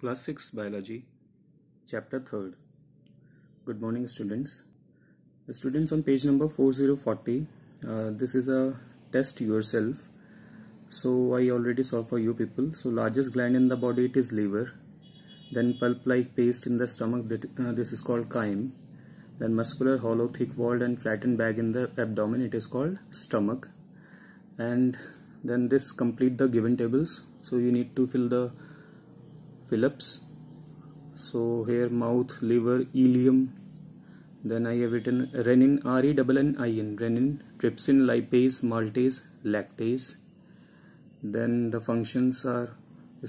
Class 6 Biology, Chapter 3rd. Good morning, students. The students, on page number 4040, uh, this is a test yourself. So, I already saw for you people. So, largest gland in the body it is liver. Then, pulp like paste in the stomach, that, uh, this is called chyme. Then, muscular, hollow, thick walled, and flattened bag in the abdomen, it is called stomach. And then, this complete the given tables. So, you need to fill the Phillips so here mouth liver ileum then I have written renin R-E-double-N-I-N. renin trypsin lipase maltase lactase then the functions are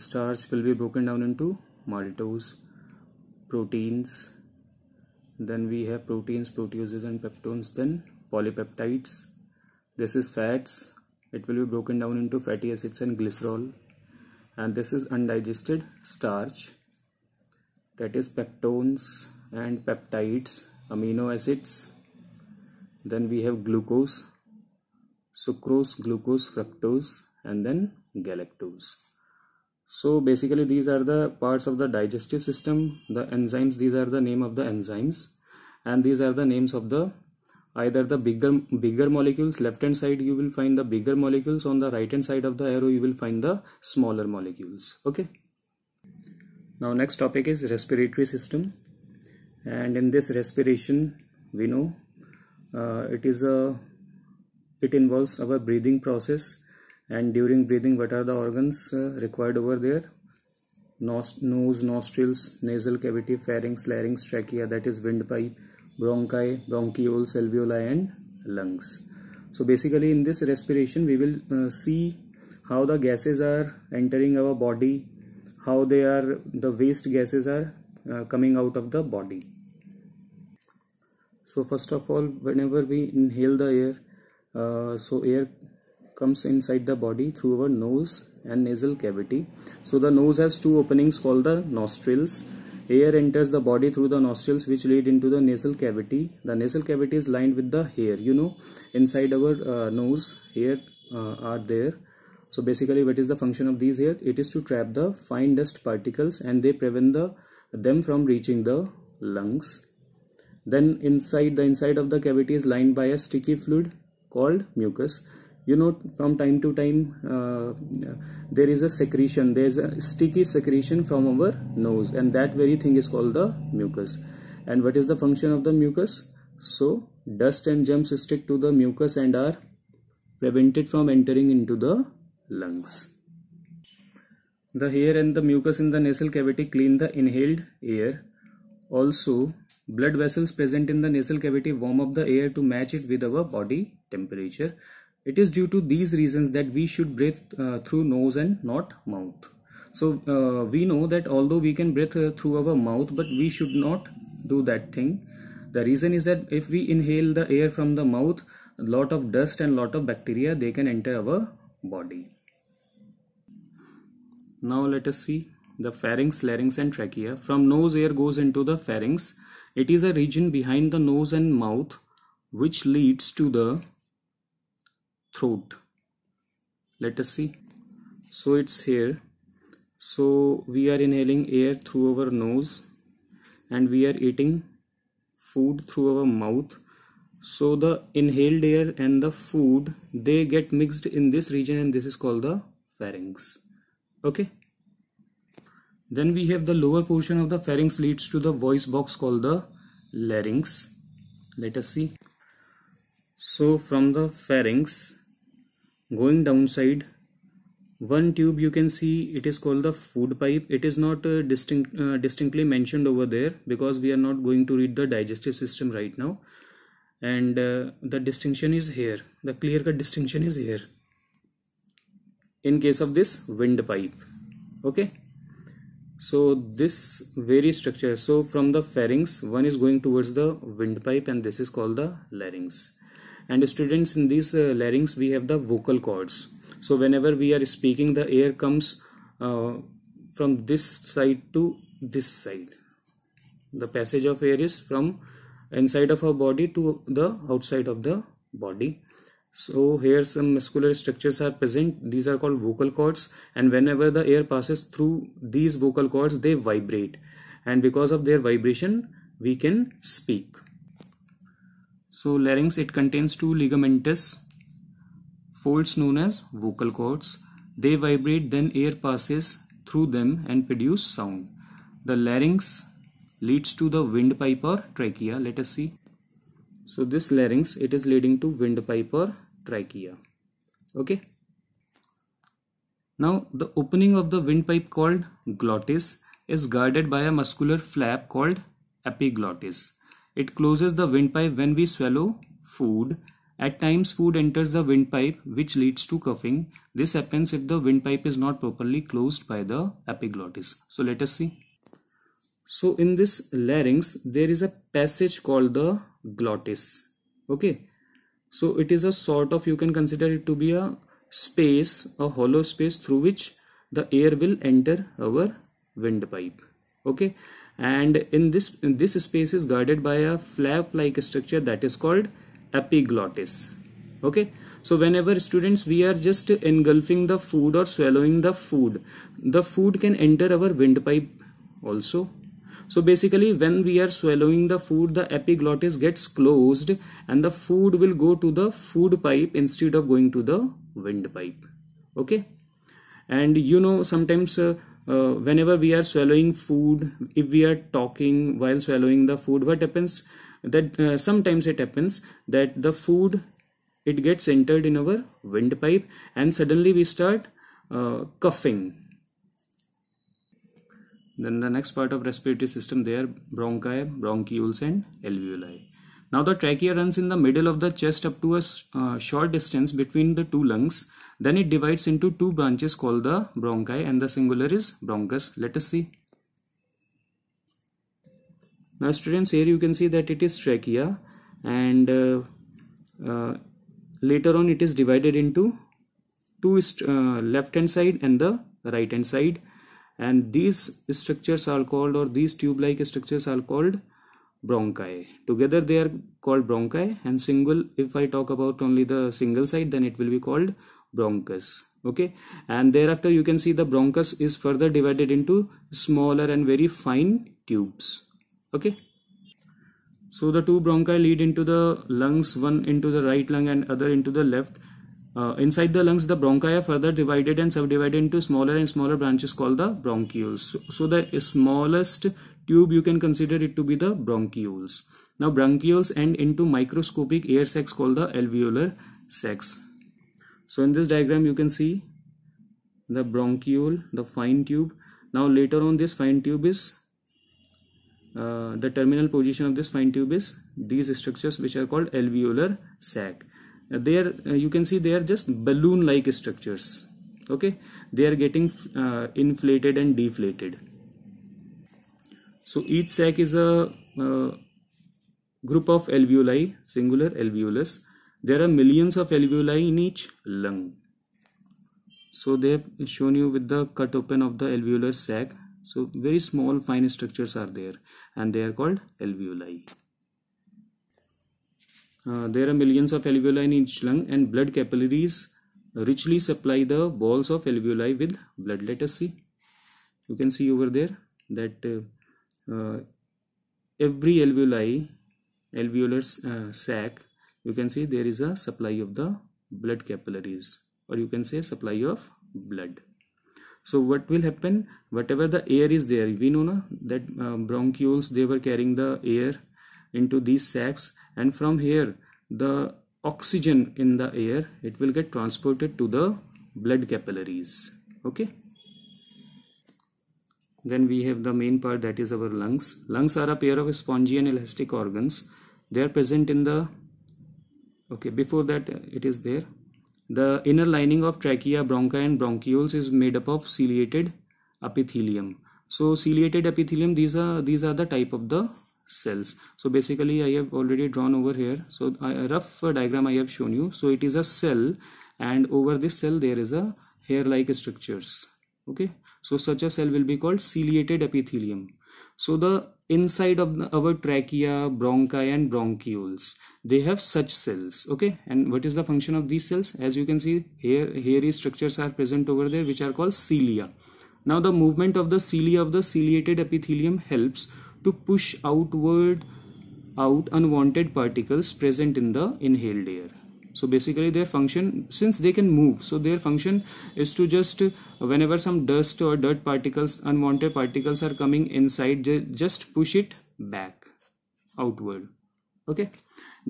starch will be broken down into maltose proteins then we have proteins proteases and peptones then polypeptides this is fats it will be broken down into fatty acids and glycerol and this is undigested starch that is peptones and peptides amino acids then we have glucose sucrose glucose fructose and then galactose so basically these are the parts of the digestive system the enzymes these are the name of the enzymes and these are the names of the either the bigger bigger molecules left hand side you will find the bigger molecules on the right hand side of the arrow you will find the smaller molecules okay now next topic is respiratory system and in this respiration we know uh, it is a it involves our breathing process and during breathing what are the organs uh, required over there Nos nose nostrils nasal cavity pharynx larynx trachea that is windpipe bronchi, bronchioles, alveoli and lungs. So basically in this respiration we will uh, see how the gases are entering our body, how they are the waste gases are uh, coming out of the body. So first of all whenever we inhale the air, uh, so air comes inside the body through our nose and nasal cavity. So the nose has two openings called the nostrils Air enters the body through the nostrils which lead into the nasal cavity. The nasal cavity is lined with the hair. You know, inside our uh, nose, hair uh, are there. So basically what is the function of these hair? It is to trap the fine dust particles and they prevent the them from reaching the lungs. Then inside the inside of the cavity is lined by a sticky fluid called mucus you know from time to time uh, there is a secretion there is a sticky secretion from our nose and that very thing is called the mucus and what is the function of the mucus so dust and germs stick to the mucus and are prevented from entering into the lungs the hair and the mucus in the nasal cavity clean the inhaled air also blood vessels present in the nasal cavity warm up the air to match it with our body temperature it is due to these reasons that we should breathe uh, through nose and not mouth. So uh, we know that although we can breathe uh, through our mouth, but we should not do that thing. The reason is that if we inhale the air from the mouth, a lot of dust and lot of bacteria, they can enter our body. Now let us see the pharynx, larynx and trachea. From nose air goes into the pharynx. It is a region behind the nose and mouth which leads to the throat let us see so it's here so we are inhaling air through our nose and we are eating food through our mouth so the inhaled air and the food they get mixed in this region and this is called the pharynx okay then we have the lower portion of the pharynx leads to the voice box called the larynx let us see so from the pharynx going downside one tube you can see it is called the food pipe it is not uh, distinct uh, distinctly mentioned over there because we are not going to read the digestive system right now and uh, the distinction is here the clear cut distinction is here in case of this wind pipe okay so this very structure so from the pharynx one is going towards the windpipe and this is called the larynx and students in these uh, larynx we have the vocal cords so whenever we are speaking the air comes uh, from this side to this side the passage of air is from inside of our body to the outside of the body so here some muscular structures are present these are called vocal cords and whenever the air passes through these vocal cords they vibrate and because of their vibration we can speak so larynx, it contains two ligamentous folds known as vocal cords. They vibrate then air passes through them and produce sound. The larynx leads to the windpipe or trachea. Let us see. So this larynx, it is leading to windpipe or trachea. Okay. Now the opening of the windpipe called glottis is guarded by a muscular flap called epiglottis. It closes the windpipe when we swallow food. At times food enters the windpipe which leads to coughing. This happens if the windpipe is not properly closed by the epiglottis. So let us see. So in this larynx there is a passage called the glottis. Okay. So it is a sort of you can consider it to be a space, a hollow space through which the air will enter our windpipe. Okay and in this in this space is guarded by a flap like structure that is called epiglottis okay so whenever students we are just engulfing the food or swallowing the food the food can enter our windpipe also so basically when we are swallowing the food the epiglottis gets closed and the food will go to the food pipe instead of going to the windpipe okay and you know sometimes uh, uh, whenever we are swallowing food if we are talking while swallowing the food what happens that uh, sometimes it happens that the food it gets entered in our windpipe and suddenly we start uh, coughing then the next part of respiratory system they are bronchi bronchioles and alveoli now the trachea runs in the middle of the chest up to a uh, short distance between the two lungs. Then it divides into two branches called the bronchi and the singular is bronchus. Let us see. Now students here you can see that it is trachea and uh, uh, later on it is divided into two uh, left hand side and the right hand side and these structures are called or these tube like structures are called bronchi together they are called bronchi and single if i talk about only the single side then it will be called bronchus okay and thereafter you can see the bronchus is further divided into smaller and very fine tubes okay so the two bronchi lead into the lungs one into the right lung and other into the left uh, inside the lungs, the bronchi are further divided and subdivided into smaller and smaller branches called the bronchioles. So, the smallest tube you can consider it to be the bronchioles. Now bronchioles end into microscopic air sacs called the alveolar sacs. So in this diagram you can see the bronchiole, the fine tube. Now later on this fine tube is uh, the terminal position of this fine tube is these structures which are called alveolar sac there uh, you can see they are just balloon like structures okay they are getting uh, inflated and deflated so each sac is a uh, group of alveoli singular alveolus there are millions of alveoli in each lung so they have shown you with the cut open of the alveolar sac so very small fine structures are there and they are called alveoli uh, there are millions of alveoli in each lung and blood capillaries richly supply the walls of alveoli with blood. Let us see. You can see over there that uh, uh, every alveoli, alveolar uh, sac, you can see there is a supply of the blood capillaries or you can say supply of blood. So what will happen? Whatever the air is there, we know na, that uh, bronchioles, they were carrying the air into these sacs and from here the oxygen in the air it will get transported to the blood capillaries okay then we have the main part that is our lungs lungs are a pair of spongy and elastic organs they are present in the okay before that uh, it is there the inner lining of trachea bronchi and bronchioles is made up of ciliated epithelium so ciliated epithelium these are these are the type of the cells so basically i have already drawn over here so a rough diagram i have shown you so it is a cell and over this cell there is a hair like structures okay so such a cell will be called ciliated epithelium so the inside of the, our trachea bronchi and bronchioles they have such cells okay and what is the function of these cells as you can see here hairy structures are present over there which are called cilia now the movement of the cilia of the ciliated epithelium helps to push outward out unwanted particles present in the inhaled air so basically their function since they can move so their function is to just whenever some dust or dirt particles unwanted particles are coming inside just push it back outward okay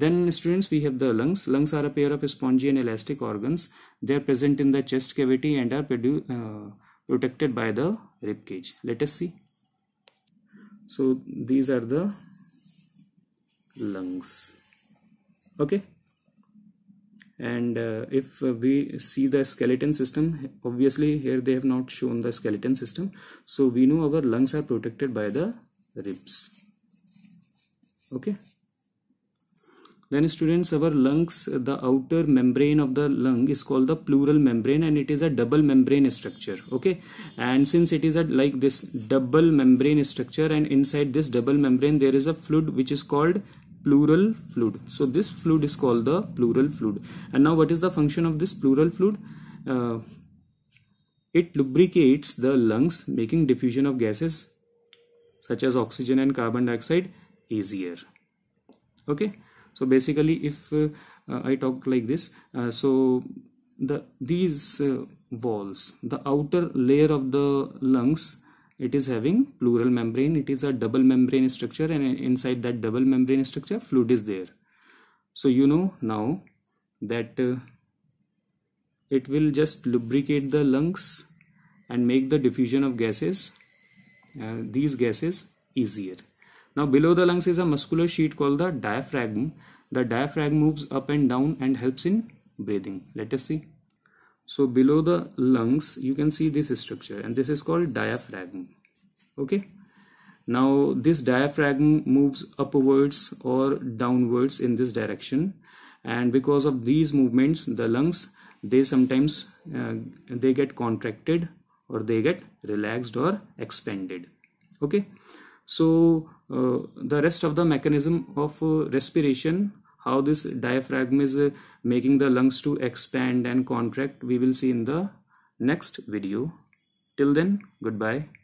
then students we have the lungs lungs are a pair of spongy and elastic organs they are present in the chest cavity and are uh, protected by the rib cage let us see so these are the lungs okay and uh, if uh, we see the skeleton system obviously here they have not shown the skeleton system so we know our lungs are protected by the ribs okay then students our lungs the outer membrane of the lung is called the pleural membrane and it is a double membrane structure okay and since it is a like this double membrane structure and inside this double membrane there is a fluid which is called pleural fluid so this fluid is called the pleural fluid and now what is the function of this pleural fluid uh, it lubricates the lungs making diffusion of gases such as oxygen and carbon dioxide easier okay so basically if uh, uh, i talk like this uh, so the these walls the outer layer of the lungs it is having pleural membrane it is a double membrane structure and inside that double membrane structure fluid is there so you know now that uh, it will just lubricate the lungs and make the diffusion of gases uh, these gases easier now below the lungs is a muscular sheet called the diaphragm. The diaphragm moves up and down and helps in breathing. Let us see. So below the lungs you can see this structure and this is called diaphragm. Okay. Now this diaphragm moves upwards or downwards in this direction and because of these movements the lungs they sometimes uh, they get contracted or they get relaxed or expanded okay so uh, the rest of the mechanism of uh, respiration how this diaphragm is uh, making the lungs to expand and contract we will see in the next video till then goodbye